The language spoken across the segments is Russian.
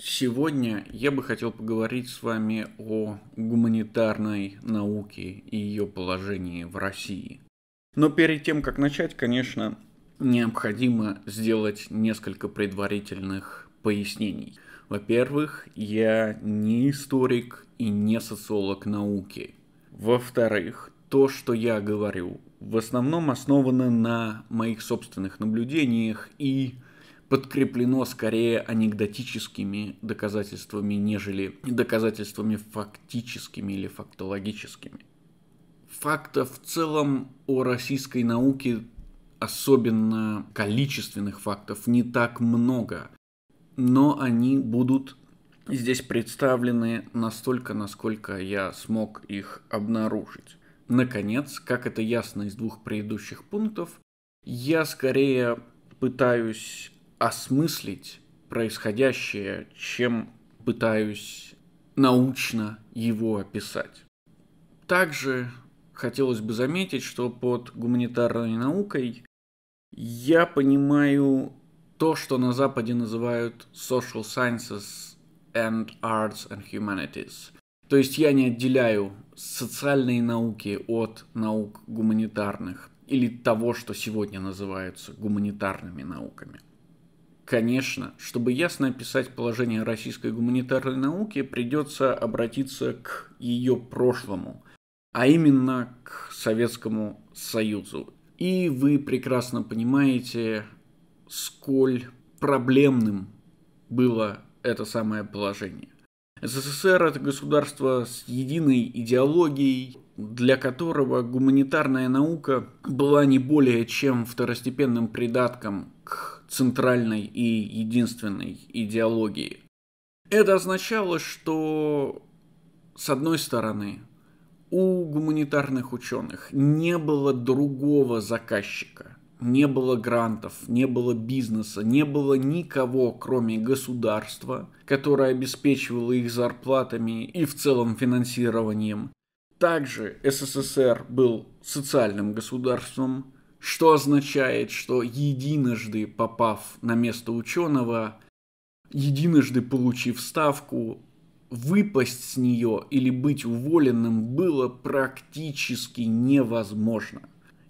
Сегодня я бы хотел поговорить с вами о гуманитарной науке и ее положении в России. Но перед тем, как начать, конечно, необходимо сделать несколько предварительных пояснений. Во-первых, я не историк и не социолог науки. Во-вторых, то, что я говорю, в основном основано на моих собственных наблюдениях и подкреплено скорее анекдотическими доказательствами, нежели доказательствами фактическими или фактологическими. Фактов в целом о российской науке, особенно количественных фактов, не так много, но они будут здесь представлены настолько, насколько я смог их обнаружить. Наконец, как это ясно из двух предыдущих пунктов, я скорее пытаюсь осмыслить происходящее, чем пытаюсь научно его описать. Также хотелось бы заметить, что под гуманитарной наукой я понимаю то, что на Западе называют social sciences and arts and humanities. То есть я не отделяю социальные науки от наук гуманитарных или того, что сегодня называются гуманитарными науками. Конечно, чтобы ясно описать положение российской гуманитарной науки, придется обратиться к ее прошлому, а именно к Советскому Союзу. И вы прекрасно понимаете, сколь проблемным было это самое положение. СССР это государство с единой идеологией, для которого гуманитарная наука была не более чем второстепенным придатком центральной и единственной идеологии. Это означало, что, с одной стороны, у гуманитарных ученых не было другого заказчика, не было грантов, не было бизнеса, не было никого, кроме государства, которое обеспечивало их зарплатами и в целом финансированием. Также СССР был социальным государством, что означает, что единожды попав на место ученого, единожды получив ставку, выпасть с нее или быть уволенным было практически невозможно.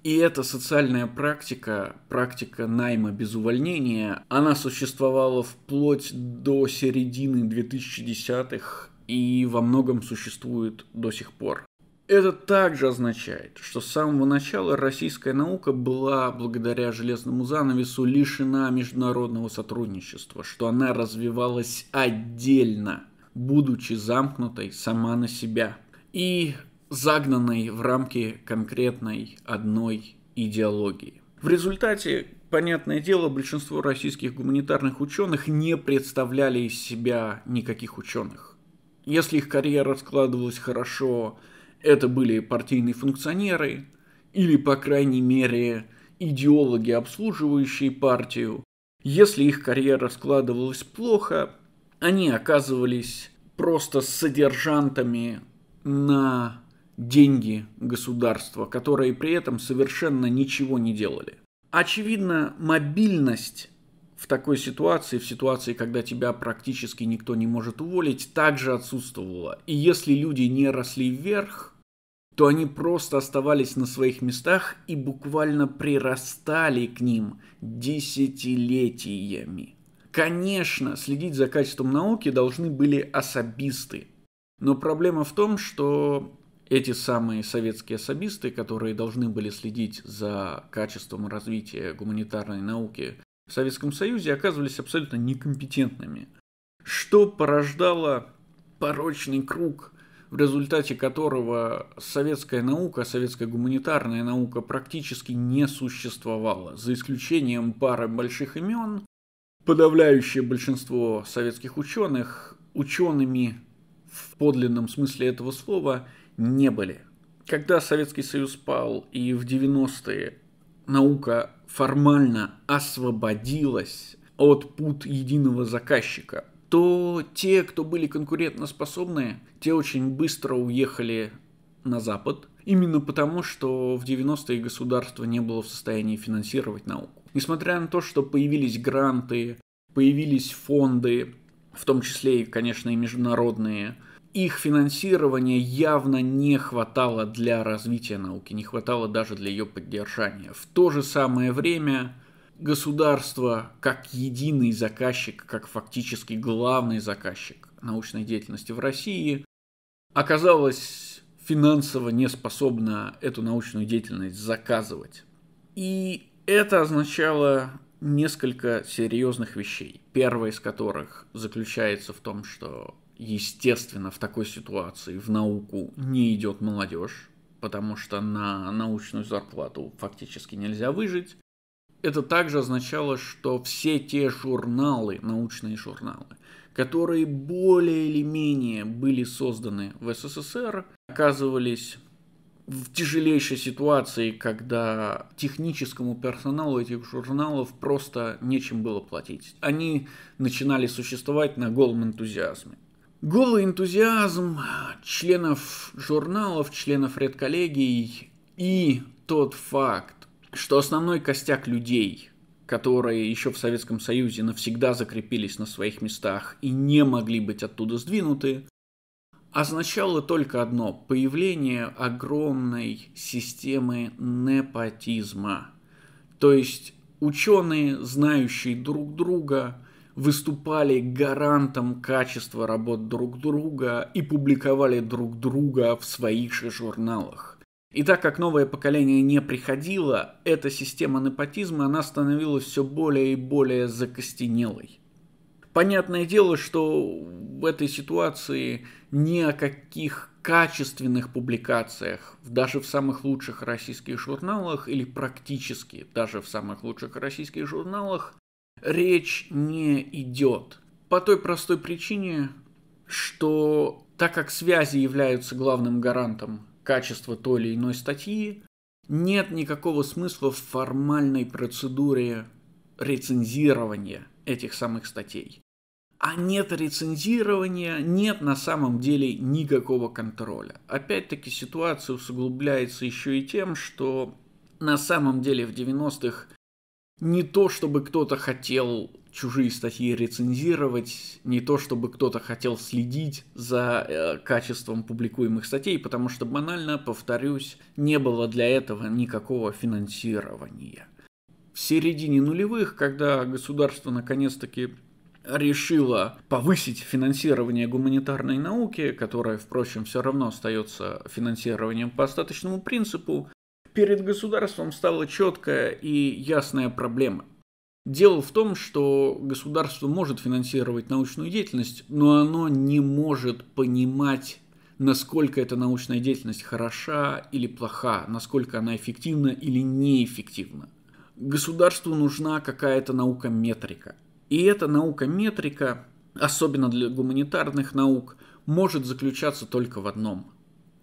И эта социальная практика, практика найма без увольнения, она существовала вплоть до середины 2010-х и во многом существует до сих пор. Это также означает, что с самого начала российская наука была, благодаря железному занавесу, лишена международного сотрудничества, что она развивалась отдельно, будучи замкнутой сама на себя и загнанной в рамки конкретной одной идеологии. В результате, понятное дело, большинство российских гуманитарных ученых не представляли из себя никаких ученых. Если их карьера складывалась хорошо, это были партийные функционеры или, по крайней мере, идеологи, обслуживающие партию. Если их карьера складывалась плохо, они оказывались просто содержантами на деньги государства, которые при этом совершенно ничего не делали. Очевидно, мобильность в такой ситуации, в ситуации, когда тебя практически никто не может уволить, также отсутствовало. И если люди не росли вверх, то они просто оставались на своих местах и буквально прирастали к ним десятилетиями. Конечно, следить за качеством науки должны были особисты. Но проблема в том, что эти самые советские особисты, которые должны были следить за качеством развития гуманитарной науки в Советском Союзе оказывались абсолютно некомпетентными, что порождало порочный круг, в результате которого советская наука, советская гуманитарная наука практически не существовала, за исключением пары больших имен, подавляющее большинство советских ученых учеными в подлинном смысле этого слова не были. Когда Советский Союз пал и в 90-е наука формально освободилась от пут единого заказчика, то те, кто были конкурентоспособны, те очень быстро уехали на Запад, именно потому, что в 90-е государство не было в состоянии финансировать науку. Несмотря на то, что появились гранты, появились фонды, в том числе и, конечно, и международные, их финансирования явно не хватало для развития науки, не хватало даже для ее поддержания. В то же самое время государство как единый заказчик, как фактически главный заказчик научной деятельности в России, оказалось финансово не способно эту научную деятельность заказывать. И это означало несколько серьезных вещей. Первое из которых заключается в том, что Естественно, в такой ситуации в науку не идет молодежь, потому что на научную зарплату фактически нельзя выжить. Это также означало, что все те журналы, научные журналы, которые более или менее были созданы в СССР, оказывались в тяжелейшей ситуации, когда техническому персоналу этих журналов просто нечем было платить. Они начинали существовать на голом энтузиазме. Голый энтузиазм членов журналов, членов редколлегий и тот факт, что основной костяк людей, которые еще в Советском Союзе навсегда закрепились на своих местах и не могли быть оттуда сдвинуты, означало только одно – появление огромной системы непотизма. То есть ученые, знающие друг друга – выступали гарантом качества работ друг друга и публиковали друг друга в своих же журналах. И так как новое поколение не приходило, эта система непотизма, она становилась все более и более закостенелой. Понятное дело, что в этой ситуации ни о каких качественных публикациях, даже в самых лучших российских журналах или практически даже в самых лучших российских журналах, речь не идет. По той простой причине, что так как связи являются главным гарантом качества той или иной статьи, нет никакого смысла в формальной процедуре рецензирования этих самых статей. А нет рецензирования, нет на самом деле никакого контроля. Опять-таки ситуация усугубляется еще и тем, что на самом деле в 90-х не то, чтобы кто-то хотел чужие статьи рецензировать, не то, чтобы кто-то хотел следить за э, качеством публикуемых статей, потому что банально, повторюсь, не было для этого никакого финансирования. В середине нулевых, когда государство наконец-таки решило повысить финансирование гуманитарной науки, которое, впрочем, все равно остается финансированием по остаточному принципу, перед государством стала четкая и ясная проблема. Дело в том, что государство может финансировать научную деятельность, но оно не может понимать, насколько эта научная деятельность хороша или плоха, насколько она эффективна или неэффективна. Государству нужна какая-то наука-метрика. И эта наука-метрика, особенно для гуманитарных наук, может заключаться только в одном –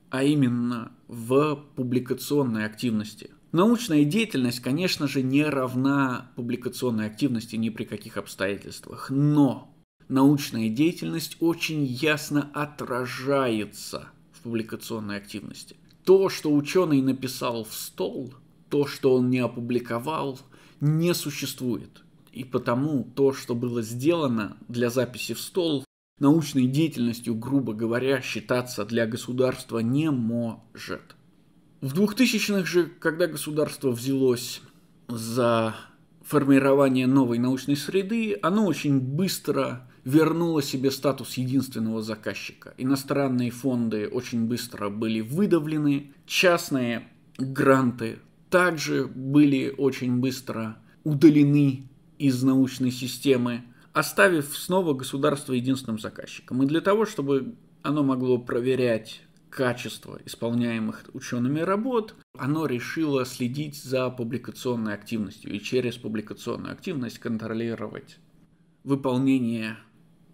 а именно в публикационной активности. Научная деятельность, конечно же, не равна публикационной активности ни при каких обстоятельствах, но научная деятельность очень ясно отражается в публикационной активности. То, что ученый написал в стол, то, что он не опубликовал, не существует. И потому то, что было сделано для записи в стол, научной деятельностью, грубо говоря, считаться для государства не может. В 2000-х же, когда государство взялось за формирование новой научной среды, оно очень быстро вернуло себе статус единственного заказчика. Иностранные фонды очень быстро были выдавлены, частные гранты также были очень быстро удалены из научной системы оставив снова государство единственным заказчиком. И для того, чтобы оно могло проверять качество исполняемых учеными работ, оно решило следить за публикационной активностью и через публикационную активность контролировать выполнение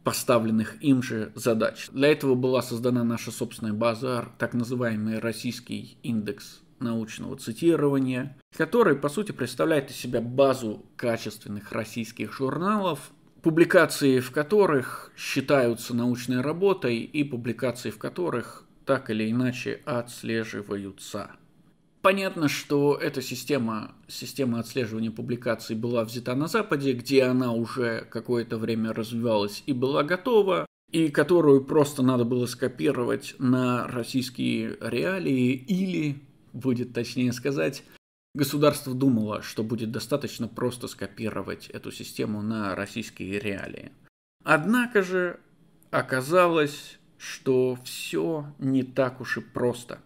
поставленных им же задач. Для этого была создана наша собственная база, так называемый Российский индекс научного цитирования, который, по сути, представляет из себя базу качественных российских журналов, публикации в которых считаются научной работой и публикации в которых так или иначе отслеживаются. Понятно, что эта система, система отслеживания публикаций была взята на Западе, где она уже какое-то время развивалась и была готова, и которую просто надо было скопировать на российские реалии или, будет точнее сказать, Государство думало, что будет достаточно просто скопировать эту систему на российские реалии. Однако же оказалось, что все не так уж и просто.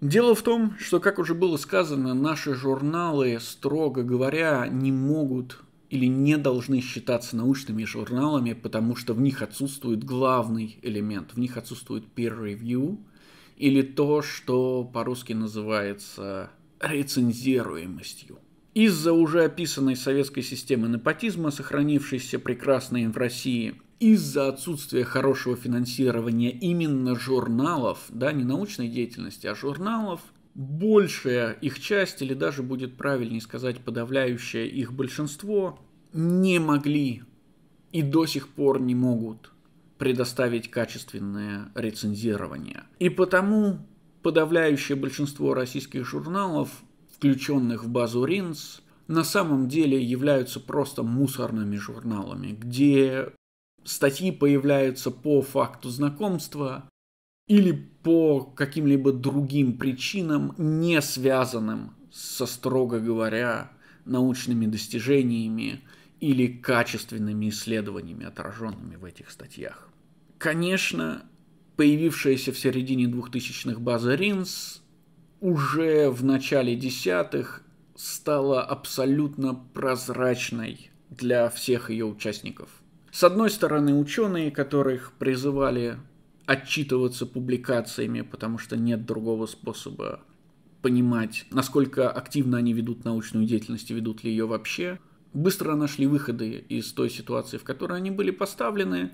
Дело в том, что, как уже было сказано, наши журналы, строго говоря, не могут или не должны считаться научными журналами, потому что в них отсутствует главный элемент, в них отсутствует peer review, или то, что по-русски называется рецензируемостью. Из-за уже описанной советской системы непотизма, сохранившейся прекрасной в России, из-за отсутствия хорошего финансирования именно журналов, да, не научной деятельности, а журналов, большая их часть, или даже будет правильнее сказать, подавляющее их большинство, не могли и до сих пор не могут предоставить качественное рецензирование. И потому подавляющее большинство российских журналов, включенных в базу РИНС, на самом деле являются просто мусорными журналами, где статьи появляются по факту знакомства или по каким-либо другим причинам, не связанным со, строго говоря, научными достижениями или качественными исследованиями, отраженными в этих статьях. Конечно, появившаяся в середине 2000-х база Ринс уже в начале десятых стала абсолютно прозрачной для всех ее участников. С одной стороны, ученые, которых призывали отчитываться публикациями, потому что нет другого способа понимать, насколько активно они ведут научную деятельность и ведут ли ее вообще, быстро нашли выходы из той ситуации, в которой они были поставлены,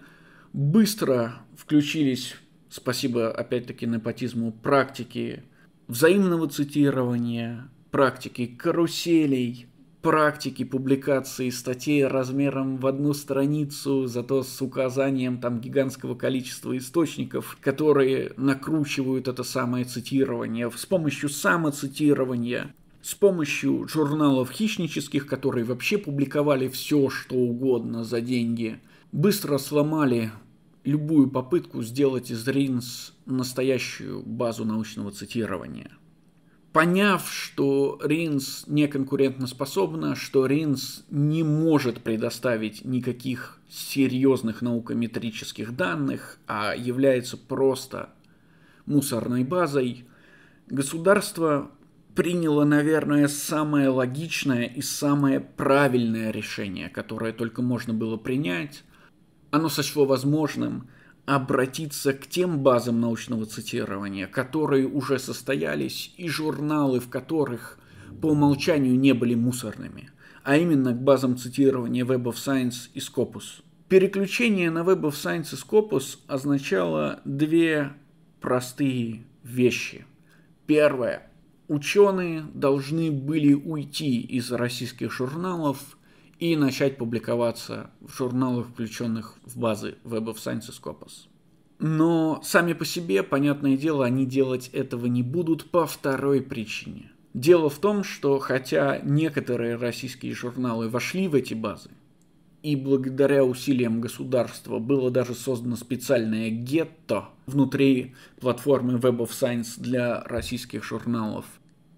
быстро включились спасибо опять-таки непотизму, практики взаимного цитирования, практики каруселей, практики публикации статей размером в одну страницу, зато с указанием там гигантского количества источников, которые накручивают это самое цитирование с помощью самоцитирования, с помощью журналов хищнических, которые вообще публиковали все, что угодно за деньги, быстро сломали любую попытку сделать из РИНС настоящую базу научного цитирования. Поняв, что РИНС не конкурентоспособна, что РИНС не может предоставить никаких серьезных наукометрических данных, а является просто мусорной базой, государство приняло, наверное, самое логичное и самое правильное решение, которое только можно было принять оно сочло возможным обратиться к тем базам научного цитирования, которые уже состоялись, и журналы, в которых по умолчанию не были мусорными, а именно к базам цитирования Web of Science и Scopus. Переключение на Web of Science и Scopus означало две простые вещи. Первое. Ученые должны были уйти из российских журналов и начать публиковаться в журналах, включенных в базы Web of Science и Scopus. Но сами по себе, понятное дело, они делать этого не будут по второй причине. Дело в том, что хотя некоторые российские журналы вошли в эти базы, и благодаря усилиям государства было даже создано специальное гетто внутри платформы Web of Science для российских журналов,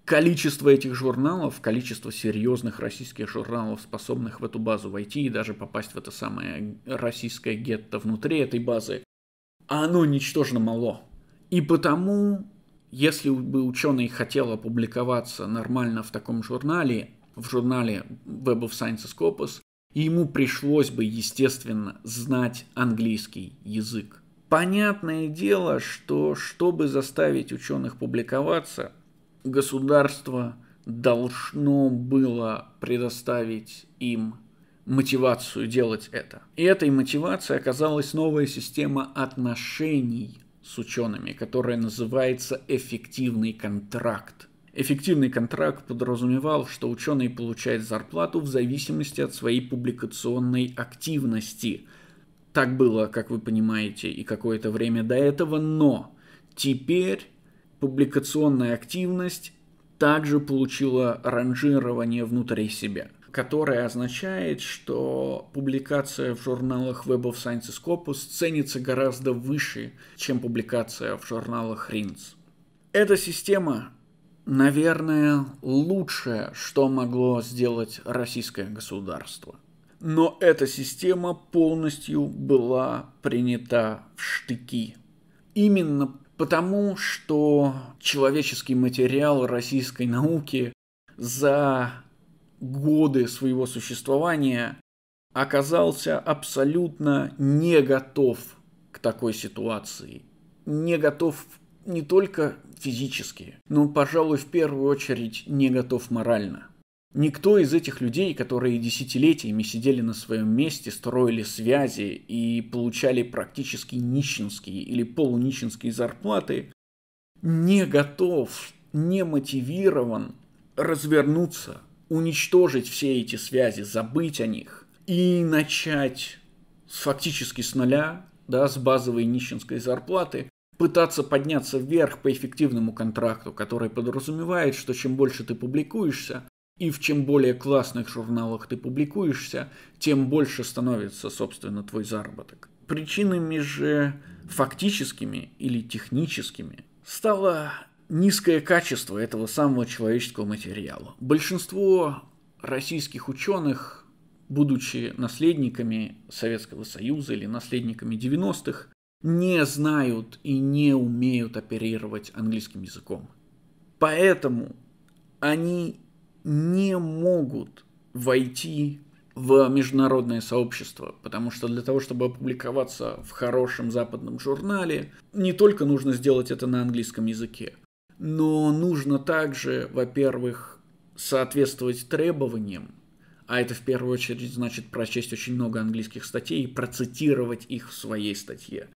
количество этих журналов, количество серьезных российских журналов, способных в эту базу войти и даже попасть в это самое российское гетто внутри этой базы, оно ничтожно мало. И потому, если бы ученый хотел опубликоваться нормально в таком журнале, в журнале Web of Science Scopus, ему пришлось бы, естественно, знать английский язык. Понятное дело, что чтобы заставить ученых публиковаться, государство должно было предоставить им мотивацию делать это. И этой мотивацией оказалась новая система отношений с учеными, которая называется эффективный контракт. Эффективный контракт подразумевал, что ученый получает зарплату в зависимости от своей публикационной активности. Так было, как вы понимаете, и какое-то время до этого, но теперь публикационная активность также получила ранжирование внутри себя, которое означает, что публикация в журналах Web of Sciences Scopus ценится гораздо выше, чем публикация в журналах RINS. Эта система, наверное, лучшее, что могло сделать российское государство. Но эта система полностью была принята в штыки. Именно Потому что человеческий материал российской науки за годы своего существования оказался абсолютно не готов к такой ситуации. Не готов не только физически, но, пожалуй, в первую очередь не готов морально. Никто из этих людей, которые десятилетиями сидели на своем месте, строили связи и получали практически нищенские или полунищенские зарплаты, не готов, не мотивирован развернуться, уничтожить все эти связи, забыть о них и начать с, фактически с нуля, да, с базовой нищенской зарплаты, пытаться подняться вверх по эффективному контракту, который подразумевает, что чем больше ты публикуешься, и в чем более классных журналах ты публикуешься, тем больше становится, собственно, твой заработок. Причинами же фактическими или техническими стало низкое качество этого самого человеческого материала. Большинство российских ученых, будучи наследниками Советского Союза или наследниками 90-х, не знают и не умеют оперировать английским языком. Поэтому они не могут войти в международное сообщество, потому что для того, чтобы опубликоваться в хорошем западном журнале, не только нужно сделать это на английском языке, но нужно также, во-первых, соответствовать требованиям, а это в первую очередь значит прочесть очень много английских статей и процитировать их в своей статье.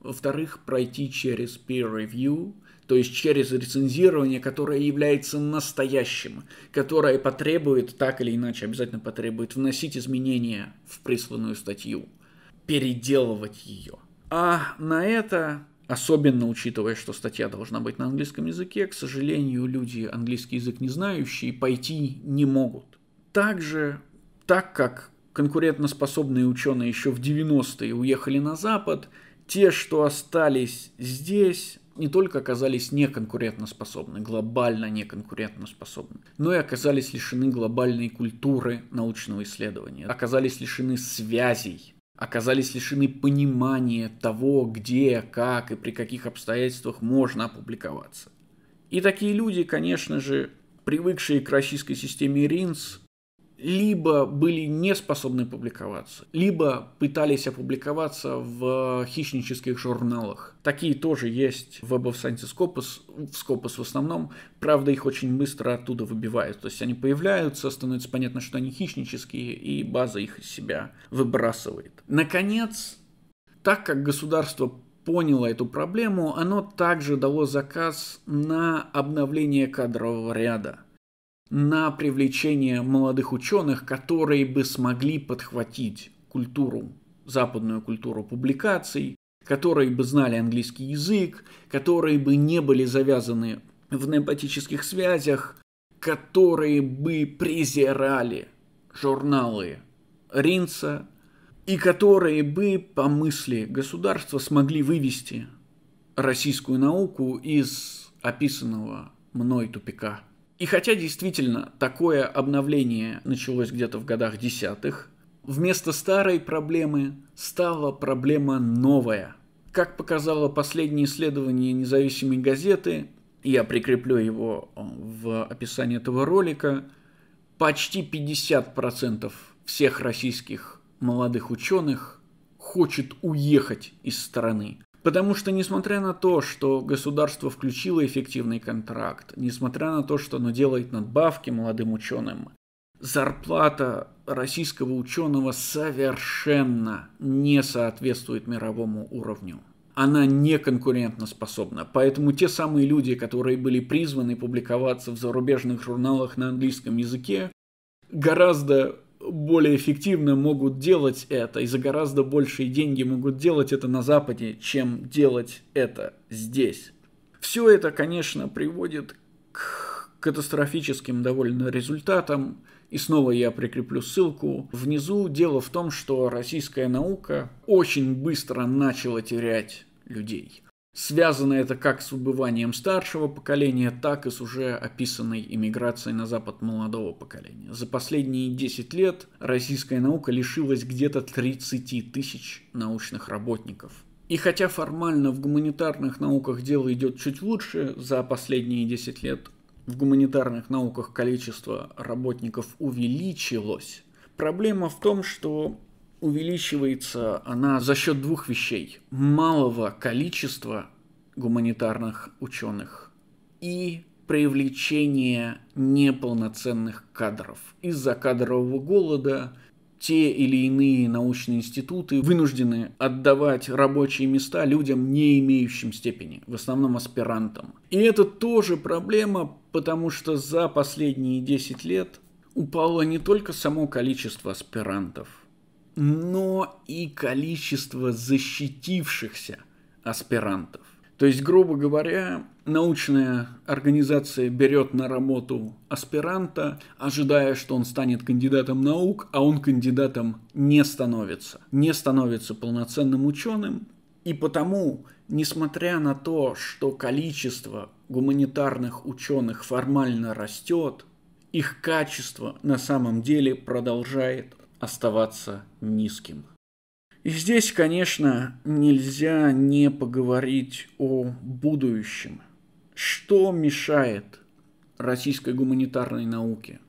Во-вторых, пройти через peer review, то есть через рецензирование, которое является настоящим, которое потребует, так или иначе обязательно потребует, вносить изменения в присланную статью, переделывать ее. А на это, особенно учитывая, что статья должна быть на английском языке, к сожалению, люди английский язык не знающие пойти не могут. Также, так как конкурентоспособные ученые еще в 90-е уехали на Запад, те, что остались здесь, не только оказались неконкурентоспособны, глобально неконкурентоспособны, но и оказались лишены глобальной культуры научного исследования, оказались лишены связей, оказались лишены понимания того, где, как и при каких обстоятельствах можно опубликоваться. И такие люди, конечно же, привыкшие к российской системе РИНС, либо были не способны публиковаться, либо пытались опубликоваться в хищнических журналах. Такие тоже есть в Web of Science Scopus, в Scopus в основном. Правда, их очень быстро оттуда выбивают. То есть они появляются, становится понятно, что они хищнические, и база их из себя выбрасывает. Наконец, так как государство поняло эту проблему, оно также дало заказ на обновление кадрового ряда – на привлечение молодых ученых, которые бы смогли подхватить культуру, западную культуру публикаций, которые бы знали английский язык, которые бы не были завязаны в эмпатических связях, которые бы презирали журналы Ринца и которые бы по мысли государства смогли вывести российскую науку из описанного мной тупика. И хотя действительно такое обновление началось где-то в годах десятых, вместо старой проблемы стала проблема новая. Как показало последнее исследование независимой газеты, я прикреплю его э, в описании этого ролика, почти 50% всех российских молодых ученых хочет уехать из страны. Потому что, несмотря на то, что государство включило эффективный контракт, несмотря на то, что оно делает надбавки молодым ученым, зарплата российского ученого совершенно не соответствует мировому уровню. Она не конкурентоспособна. Поэтому те самые люди, которые были призваны публиковаться в зарубежных журналах на английском языке, гораздо более эффективно могут делать это и за гораздо большие деньги могут делать это на Западе, чем делать это здесь. Все это, конечно, приводит к катастрофическим довольно результатам. И снова я прикреплю ссылку внизу. Дело в том, что российская наука очень быстро начала терять людей. Связано это как с убыванием старшего поколения, так и с уже описанной иммиграцией на Запад молодого поколения. За последние 10 лет российская наука лишилась где-то 30 тысяч научных работников. И хотя формально в гуманитарных науках дело идет чуть лучше за последние 10 лет, в гуманитарных науках количество работников увеличилось. Проблема в том, что увеличивается она за счет двух вещей. Малого количества гуманитарных ученых и привлечения неполноценных кадров. Из-за кадрового голода те или иные научные институты вынуждены отдавать рабочие места людям, не имеющим степени, в основном аспирантам. И это тоже проблема, потому что за последние 10 лет упало не только само количество аспирантов, но и количество защитившихся аспирантов. То есть, грубо говоря, научная организация берет на работу аспиранта, ожидая, что он станет кандидатом наук, а он кандидатом не становится. Не становится полноценным ученым. И потому, несмотря на то, что количество гуманитарных ученых формально растет, их качество на самом деле продолжает оставаться низким. И здесь, конечно, нельзя не поговорить о будущем. Что мешает российской гуманитарной науке?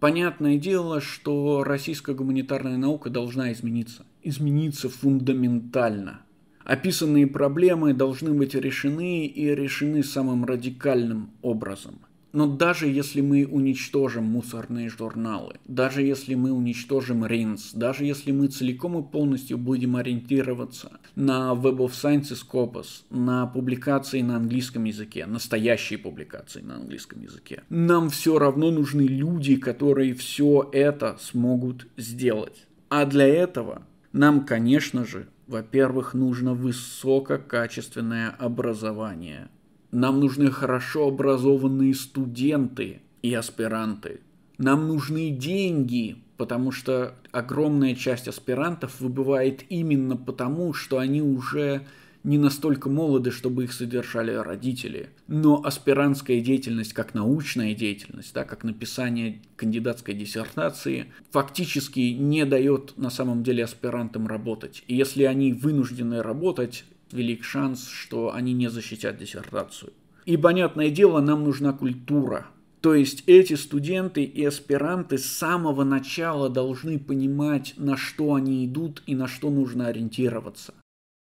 Понятное дело, что российская гуманитарная наука должна измениться. Измениться фундаментально. Описанные проблемы должны быть решены и решены самым радикальным образом – но даже если мы уничтожим мусорные журналы, даже если мы уничтожим Ринс, даже если мы целиком и полностью будем ориентироваться на Web of Science и Scopus, на публикации на английском языке, настоящие публикации на английском языке, нам все равно нужны люди, которые все это смогут сделать. А для этого нам, конечно же, во-первых, нужно высококачественное образование – нам нужны хорошо образованные студенты и аспиранты. Нам нужны деньги, потому что огромная часть аспирантов выбывает именно потому, что они уже не настолько молоды, чтобы их содержали родители. Но аспирантская деятельность как научная деятельность, да, как написание кандидатской диссертации, фактически не дает на самом деле аспирантам работать. И если они вынуждены работать, велик шанс, что они не защитят диссертацию. И, понятное дело, нам нужна культура. То есть эти студенты и аспиранты с самого начала должны понимать, на что они идут и на что нужно ориентироваться.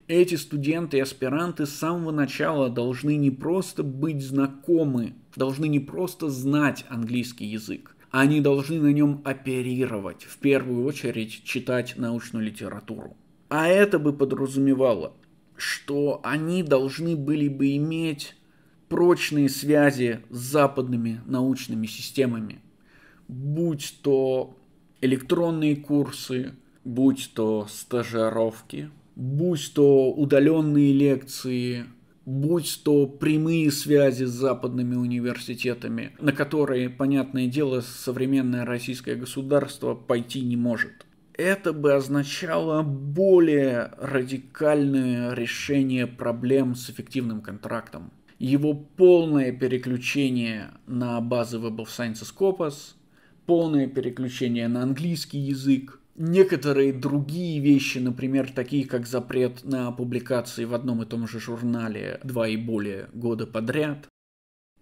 Эти студенты и аспиранты с самого начала должны не просто быть знакомы, должны не просто знать английский язык, они должны на нем оперировать, в первую очередь читать научную литературу. А это бы подразумевало что они должны были бы иметь прочные связи с западными научными системами, будь то электронные курсы, будь то стажировки, будь то удаленные лекции, будь то прямые связи с западными университетами, на которые, понятное дело, современное российское государство пойти не может – это бы означало более радикальное решение проблем с эффективным контрактом. Его полное переключение на базы Web of Sciences Corpus, полное переключение на английский язык, некоторые другие вещи, например, такие как запрет на публикации в одном и том же журнале два и более года подряд,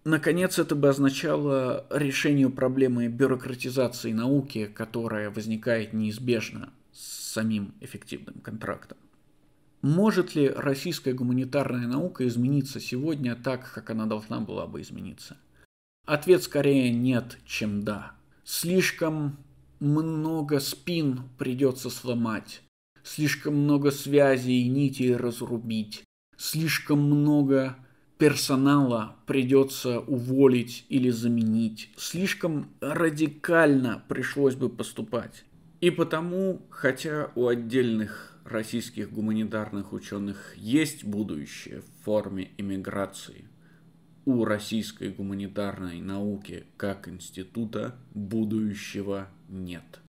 Наконец, это бы означало решение проблемы бюрократизации науки, которая возникает неизбежно с самим эффективным контрактом. Может ли российская гуманитарная наука измениться сегодня так, как она должна была бы измениться? Ответ скорее нет, чем да. Слишком много спин придется сломать, слишком много связей и нитей разрубить, слишком много персонала придется уволить или заменить. Слишком радикально пришлось бы поступать. И потому, хотя у отдельных российских гуманитарных ученых есть будущее в форме иммиграции, у российской гуманитарной науки как института будущего нет.